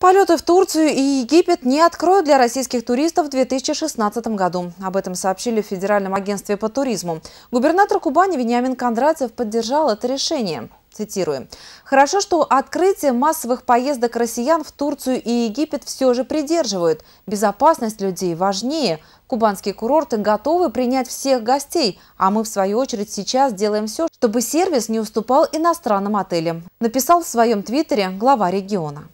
Полеты в Турцию и Египет не откроют для российских туристов в 2016 году. Об этом сообщили в Федеральном агентстве по туризму. Губернатор Кубани Вениамин Кондратьев поддержал это решение. Цитирую. «Хорошо, что открытие массовых поездок россиян в Турцию и Египет все же придерживают. Безопасность людей важнее. Кубанские курорты готовы принять всех гостей, а мы, в свою очередь, сейчас делаем все, чтобы сервис не уступал иностранным отелям», написал в своем твиттере глава региона.